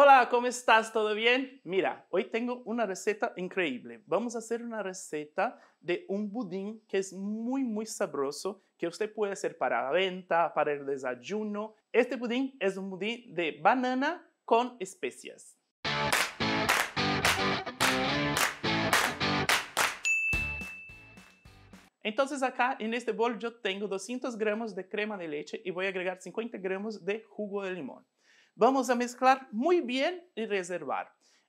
Hola, ¿cómo estás? ¿Todo bien? Mira, hoy tengo una receta increíble. Vamos a hacer una receta de un budín que es muy, muy sabroso, que usted puede hacer para la venta, para el desayuno. Este budín es un budín de banana con especias. Entonces acá en este bol yo tengo 200 gramos de crema de leche y voy a agregar 50 gramos de jugo de limón. Vamos a mezclar muy bien y reservar.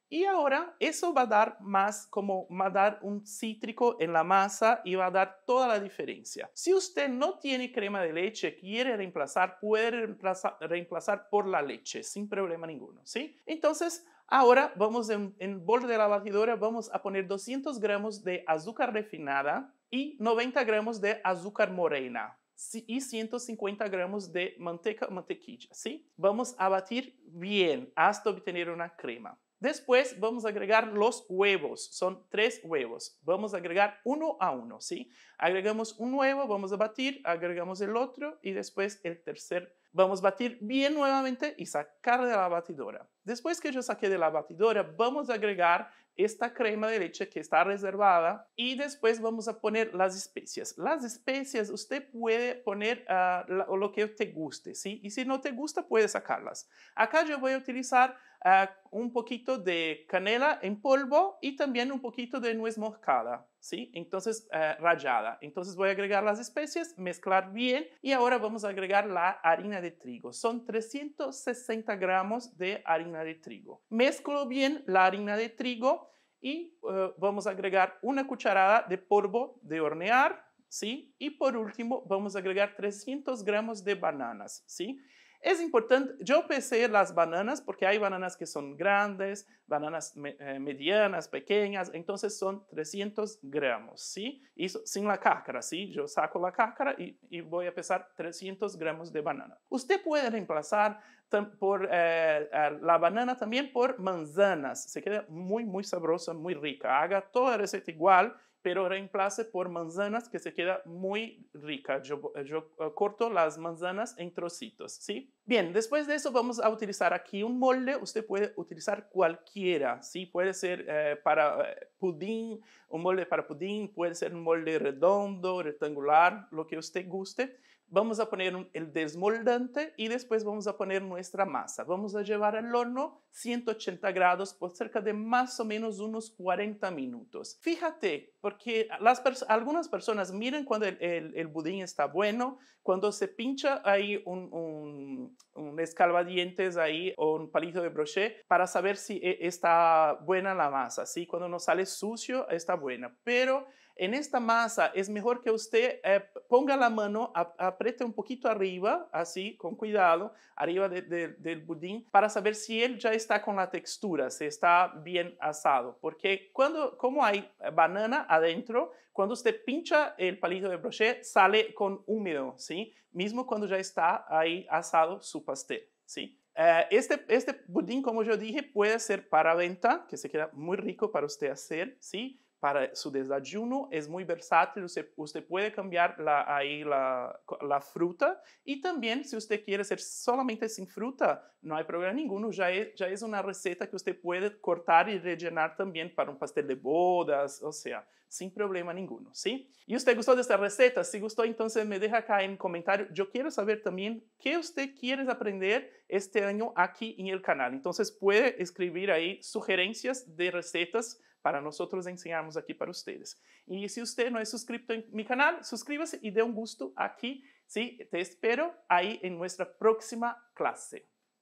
Y ahora eso va a dar más, como va a dar un cítrico en la masa y va a dar toda la diferencia. Si usted no tiene crema de leche, quiere reemplazar, puede reemplazar, por la leche sin problema ninguno, ¿sí? Entonces, ahora vamos en, el bol de la batidora, vamos a poner 200 gramos de azúcar refinada y 90 gramos de azúcar morena y 150 gramos de manteca mantequilla, ¿sí? Vamos a batir bien hasta obtener una crema. Después vamos a agregar los huevos, son tres huevos. Vamos a agregar uno a uno, ¿sí? Agregamos un huevo, vamos a batir, agregamos el otro y después el tercer. Vamos a batir bien nuevamente y sacar de la batidora. Después que yo saqué de la batidora, vamos a agregar esta crema de leche que está reservada y después vamos a poner las especias. Las especias usted puede poner ah, lo que te guste, ¿sí? Y si no te gusta, puede sacarlas. Acá yo voy a utilizar Ah, un poquito de canela en polvo y también un poquito de nuez moscada, ¿sí? Entonces, ah, rayada Entonces voy a agregar las especias, mezclar bien y ahora vamos a agregar la harina de trigo. Son 360 gramos de harina de trigo. Mezclo bien la harina de trigo y ah, vamos a agregar una cucharada de polvo de hornear, ¿sí? Y por último, vamos a agregar 300 gramos de bananas, ¿sí? sí es importante, yo pesé las bananas porque hay bananas que son grandes, bananas eh, medianas, pequeñas, entonces son 300 gramos, ¿sí? Y sin la cáscara, ¿sí? Yo saco la cáscara y, voy a pesar 300 gramos de banana. Usted puede reemplazar por eh, la banana también por manzanas. Se queda muy, muy sabrosa, muy rica. Haga toda la receta igual pero reemplace por manzanas que se queda muy rica. Yo, eh, eh, corto las manzanas en trocitos, ¿sí? Bien, después de eso vamos a utilizar aquí un molde. Usted puede utilizar cualquiera, ¿sí? Puede ser eh, para eh, pudín, un molde para pudín, puede ser un molde redondo, rectangular, lo que usted guste. Vamos a poner el desmoldante y después vamos a poner nuestra masa. Vamos a llevar al horno 180 grados por cerca de más o menos unos 40 minutos. Fíjate, porque las algunas personas miran cuando el, pudín budín está bueno, cuando se pincha hay un un escalvadientes ahí o un palito de brochet para saber si e, está buena la masa. si Cuando no sale sucio, está buena. Pero en esta masa es mejor que usted eh, ponga la mano, apriete un poquito arriba, así, con cuidado, arriba del budín, para saber si él ya está con la textura, si está bien asado. Porque cuando, como hay banana adentro, cuando usted pincha el palito de brochet, sale con húmedo, ¿sí? Mismo cuando ya está ahí asado su pastel, ¿sí? Eh, este, este budín, como yo dije, puede ser para venta, que se queda muy rico para usted hacer, ¿sí? para su desayuno es muy versátil, usted, puede cambiar la, ahí la, fruta y también si usted quiere ser solamente sin fruta, no hay problema ninguno, ya es, ya es una receta que usted puede cortar y rellenar también para un pastel de bodas, o sea, sin problema ninguno, ¿sí? ¿Y usted gustó de esta receta? Si gustó, entonces me deja acá en comentario. Yo quiero saber también qué usted quiere aprender este año aquí en el canal. Entonces puede escribir ahí sugerencias de recetas para outros enseñarmos aqui para vocês. E se você não é inscrito em meu canal, inscreva-se e dê um gosto aqui. Sim, te espero aí em nossa próxima classe.